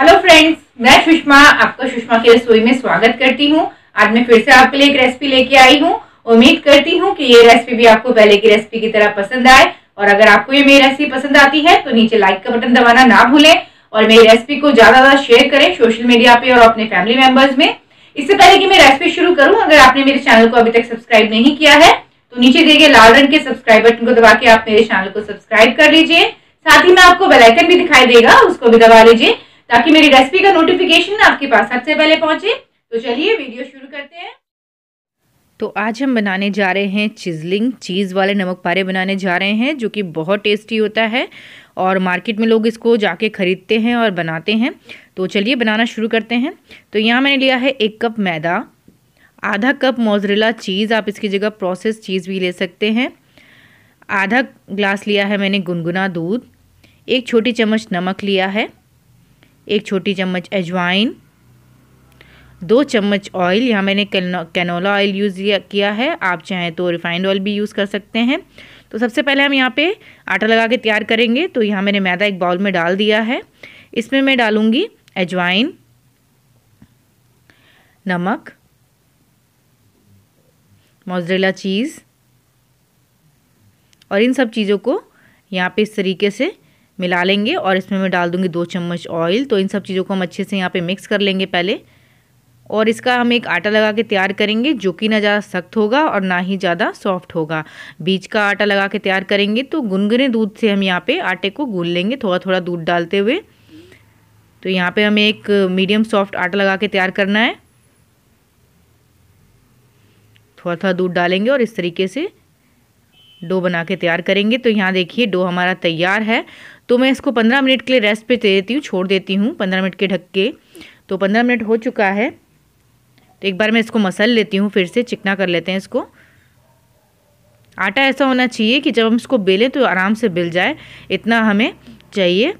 hello friends मैं सुषमा आपका सुषमा की रसोई में स्वागत करती हूँ आज मैं फिर से आपके लिए एक रेसिपी लेके आई हूँ उम्मीद करती हूँ कि ये रेसिपी भी आपको पहले की रेसिपी की तरह पसंद आए और अगर आपको ये मेरी रेसिपी पसंद आती है तो नीचे लाइक का बटन दबाना ना भूलें और मेरी रेसिपी को ज़्यादा ज़्यादा शेयर करें सोशल मीडिया पे और अपने फैमिली मेंबर्स में इससे पहले कि मैं रेसिपी शुरू करूँ अगर आपने मेरे चैनल को अभी तक सब्सक्राइब नहीं किया है तो नीचे दिए गए लाल रंग के सब्सक्राइब बटन को दबा के आप मेरे चैनल को सब्सक्राइब कर लीजिए साथ ही मैं आपको बेलाइकन भी दिखाई देगा उसको भी दबा लीजिए ताकि मेरी रेसिपी का नोटिफिकेशन आपके पास सबसे पहले पहुंचे तो चलिए वीडियो शुरू करते हैं तो आज हम बनाने जा रहे हैं चिजलिंग चीज़ वाले नमक पारे बनाने जा रहे हैं जो कि बहुत टेस्टी होता है और मार्केट में लोग इसको जाके ख़रीदते हैं और बनाते हैं तो चलिए बनाना शुरू करते हैं तो यहाँ मैंने लिया है एक कप मैदा आधा कप मोजरेला चीज़ आप इसकी जगह प्रोसेस चीज़ भी ले सकते हैं आधा ग्लास लिया है मैंने गुनगुना दूध एक छोटी चम्मच नमक लिया है एक छोटी चम्मच अजवाइन दो चम्मच ऑयल यहाँ मैंने कैनोला ऑयल यूज़ किया है आप चाहें तो रिफाइंड ऑयल भी यूज़ कर सकते हैं तो सबसे पहले हम यहाँ पे आटा लगा के तैयार करेंगे तो यहाँ मैंने मैदा एक बाउल में डाल दिया है इसमें मैं डालूँगी अजवाइन नमक मोजरेला चीज़ और इन सब चीज़ों को यहाँ पे इस तरीके से मिला लेंगे और इसमें मैं डाल दूँगी दो चम्मच ऑयल तो इन सब चीज़ों को हम अच्छे से यहाँ पर मिक्स कर लेंगे पहले और इसका हम एक आटा लगा के तैयार करेंगे जो कि ना ज़्यादा सख्त होगा और ना ही ज़्यादा सॉफ्ट होगा बीज का आटा लगा के तैयार करेंगे तो गुनगुने दूध से हम यहाँ पर आटे को गूल लेंगे थोड़ा थोड़ा दूध डालते हुए तो यहाँ पर हमें एक मीडियम सॉफ्ट आटा लगा के तैयार करना है थोड़ा थोड़ा दूध डालेंगे और इस तरीके से डो बना के तैयार करेंगे तो यहाँ देखिए डो हमारा तैयार है तो मैं इसको पंद्रह मिनट के लिए रेस्ट पे दे देती हूँ छोड़ देती हूँ पंद्रह मिनट के ढक के तो पंद्रह मिनट हो चुका है तो एक बार मैं इसको मसल लेती हूँ फिर से चिकना कर लेते हैं इसको आटा ऐसा होना चाहिए कि जब हम इसको बेलें तो आराम से बेल जाए इतना हमें चाहिए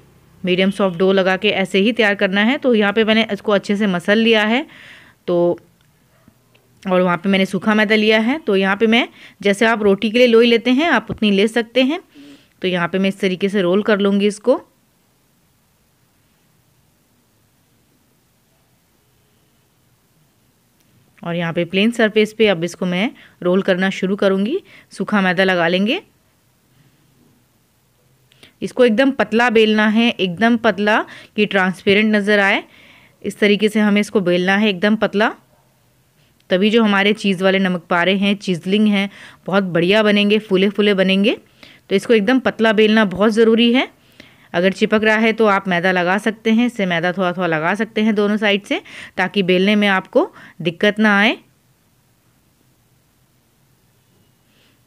मीडियम सॉफ्ट डो लगा के ऐसे ही तैयार करना है तो यहाँ पे मैंने इसको अच्छे से मसल लिया है तो और वहाँ पे मैंने सूखा मैदा लिया है तो यहाँ पे मैं जैसे आप रोटी के लिए लोई लेते हैं आप उतनी ले सकते हैं तो यहाँ पे मैं इस तरीके से रोल कर लूँगी इसको और यहाँ पे प्लेन सरफेस पे अब इसको मैं रोल करना शुरू करूँगी सूखा मैदा लगा लेंगे इसको एकदम पतला बेलना है एकदम पतला कि ट्रांसपेरेंट नज़र आए इस तरीके से हमें इसको बेलना है एकदम पतला तभी जो हमारे चीज़ वाले नमक पारे हैं चीज़लिंग हैं बहुत बढ़िया बनेंगे फूले फूले बनेंगे तो इसको एकदम पतला बेलना बहुत ज़रूरी है अगर चिपक रहा है तो आप मैदा लगा सकते हैं इससे मैदा थोड़ा थोड़ा लगा सकते हैं दोनों साइड से ताकि बेलने में आपको दिक्कत ना आए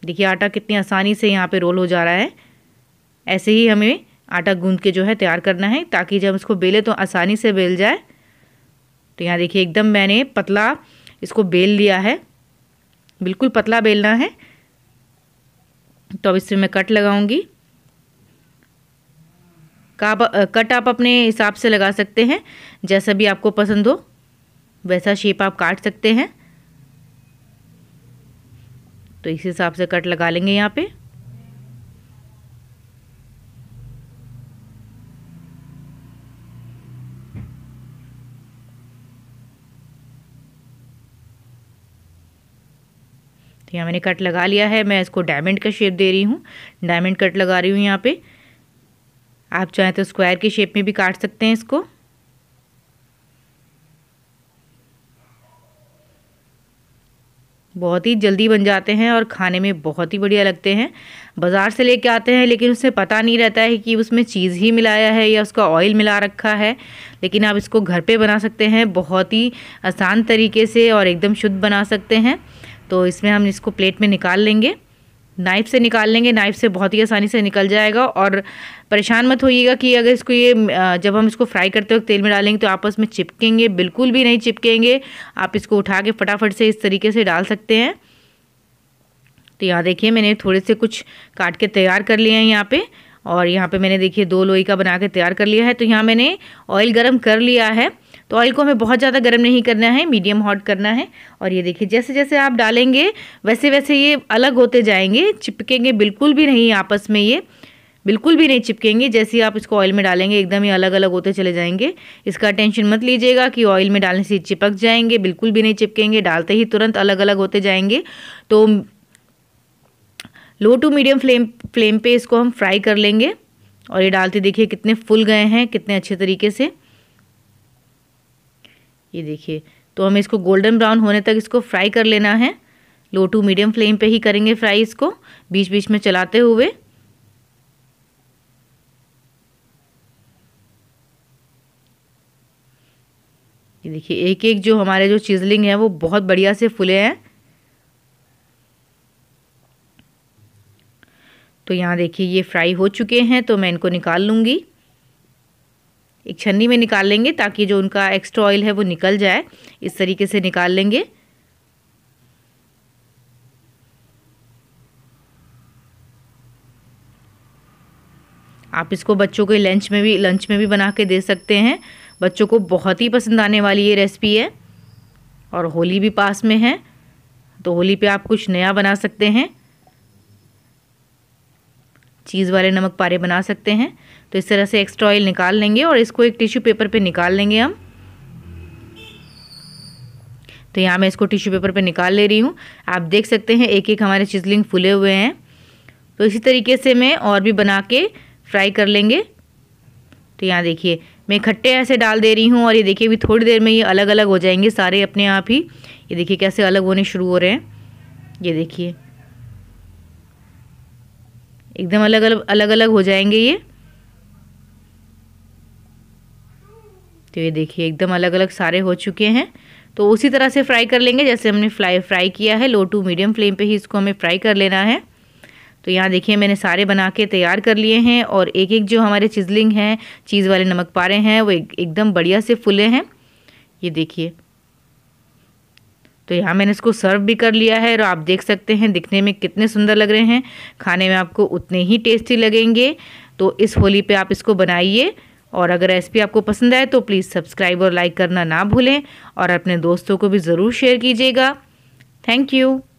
देखिए आटा कितनी आसानी से यहाँ पे रोल हो जा रहा है ऐसे ही हमें आटा गूंद के जो है तैयार करना है ताकि जब इसको बेले तो आसानी से बेल जाए तो यहाँ देखिए एकदम मैंने पतला इसको बेल लिया है बिल्कुल पतला बेलना है तो अब इसमें मैं कट लगाऊंगी का कट आप अपने हिसाब से लगा सकते हैं जैसा भी आपको पसंद हो वैसा शेप आप काट सकते हैं तो इस हिसाब से कट लगा लेंगे यहाँ पे तो यहाँ मैंने कट लगा लिया है मैं इसको डायमंड का शेप दे रही हूँ डायमंड कट लगा रही हूँ यहाँ पे आप चाहें तो स्क्वायर के शेप में भी काट सकते हैं इसको बहुत ही जल्दी बन जाते हैं और खाने में बहुत ही बढ़िया लगते हैं बाज़ार से लेके आते हैं लेकिन उससे पता नहीं रहता है कि उसमें चीज़ ही मिलाया है या उसका ऑयल मिला रखा है लेकिन आप इसको घर पे बना सकते हैं बहुत ही आसान तरीके से और एकदम शुद्ध बना सकते हैं तो इसमें हम इसको प्लेट में निकाल लेंगे नाइफ से निकाल लेंगे नाइफ से बहुत ही आसानी से निकल जाएगा और परेशान मत होइएगा कि अगर इसको ये जब हम इसको फ्राई करते वक्त तेल में डालेंगे तो आपस में चिपकेंगे बिल्कुल भी नहीं चिपकेंगे आप इसको उठा के फटाफट से इस तरीके से डाल सकते हैं तो यहाँ देखिए मैंने थोड़े से कुछ काट के तैयार कर लिए हैं यहाँ पर और यहाँ पे मैंने देखिए दो लोई का बना के तैयार कर लिया है तो यहाँ मैंने ऑयल गरम कर लिया है तो ऑयल को हमें बहुत ज़्यादा गर्म नहीं करना है मीडियम हॉट करना है और ये देखिए जैसे जैसे आप डालेंगे वैसे वैसे ये अलग होते जाएंगे चिपकेंगे बिल्कुल भी नहीं आपस में ये बिल्कुल भी नहीं चिपकेंगे जैसे आप इसको ऑयल में डालेंगे एकदम ही अलग अलग होते चले जाएंगे इसका टेंशन मत लीजिएगा कि ऑयल में डालने से चिपक जाएंगे बिल्कुल भी नहीं चिपकेंगे डालते ही तुरंत अलग अलग होते जाएंगे तो low to medium flame flame पे इसको हम फ्राई कर लेंगे और ये डालते देखिए कितने फुल गए हैं कितने अच्छे तरीके से ये देखिए तो हमें इसको गोल्डन ब्राउन होने तक इसको फ्राई कर लेना है लो टू मीडियम फ्लेम पे ही करेंगे फ्राई इसको बीच बीच में चलाते हुए ये देखिए एक एक जो हमारे जो चिजलिंग है वो बहुत बढ़िया से फुले हैं तो यहाँ देखिए ये फ्राई हो चुके हैं तो मैं इनको निकाल लूँगी एक छन्नी में निकाल लेंगे ताकि जो उनका एक्स्ट्रा ऑयल है वो निकल जाए इस तरीके से निकाल लेंगे आप इसको बच्चों के लंच में भी लंच में भी बना के दे सकते हैं बच्चों को बहुत ही पसंद आने वाली ये रेसिपी है और होली भी पास में है तो होली पे आप कुछ नया बना सकते हैं चीज़ वाले नमक पारे बना सकते हैं तो इस तरह से एक्स्ट्रा ऑयल निकाल लेंगे और इसको एक टिश्यू पेपर पे निकाल लेंगे हम तो यहाँ मैं इसको टिश्यू पेपर पे निकाल ले रही हूँ आप देख सकते हैं एक एक हमारे चिजलिंग फूले हुए हैं तो इसी तरीके से मैं और भी बना के फ्राई कर लेंगे तो यहाँ देखिए मैं खट्टे ऐसे डाल दे रही हूँ और ये देखिए अभी थोड़ी देर में ये अलग अलग हो जाएंगे सारे अपने आप ही ये देखिए कैसे अलग होने शुरू हो रहे हैं ये देखिए एकदम अलग अलग अलग अलग हो जाएंगे ये तो ये देखिए एकदम अलग अलग सारे हो चुके हैं तो उसी तरह से फ्राई कर लेंगे जैसे हमने फ्राई फ्राई किया है लो टू मीडियम फ्लेम पे ही इसको हमें फ्राई कर लेना है तो यहाँ देखिए मैंने सारे बना के तैयार कर लिए हैं और एक एक जो हमारे चिजलिंग हैं चीज़ वाले नमक पारे हैं वो एक, एकदम बढ़िया से फुले हैं ये देखिए तो यहाँ मैंने इसको सर्व भी कर लिया है और आप देख सकते हैं दिखने में कितने सुंदर लग रहे हैं खाने में आपको उतने ही टेस्टी लगेंगे तो इस होली पे आप इसको बनाइए और अगर रेसिपी आपको पसंद आए तो प्लीज़ सब्सक्राइब और लाइक करना ना भूलें और अपने दोस्तों को भी ज़रूर शेयर कीजिएगा थैंक यू